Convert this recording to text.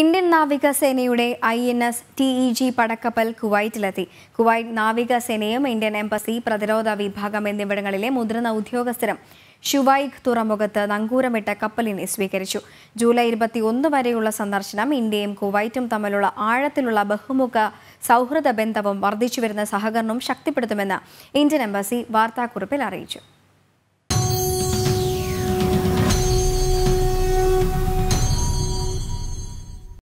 Indian നാവികസേനയുടെ I N S T E G പടക്കപ്പൽ കുവൈറ്റിലെത്തി കുവൈറ്റ് നാവികസേനയും ഇന്ത്യൻ എംബസി പ്രതിരോധ വിഭാഗം എന്നിവിടങ്ങളിലെ മുതിർന്ന ഉദ്യോഗസ്ഥരും ഷുവൈഖ് തുറമുഖത്ത് നങ്കൂരമിട്ട കപ്പലിനെ സ്വീകരിച്ചു ജൂലൈ ഒന്ന് വരെയുള്ള സന്ദർശനം ഇന്ത്യയും കുവൈറ്റും തമ്മിലുള്ള ആഴത്തിലുള്ള ബഹുമുഖ സൗഹൃദ ബന്ധവും വർദ്ധിച്ചുവരുന്ന സഹകരണവും ശക്തിപ്പെടുത്തുമെന്ന് ഇന്ത്യൻ എംബസി വാർത്താക്കുറിപ്പിൽ അറിയിച്ചു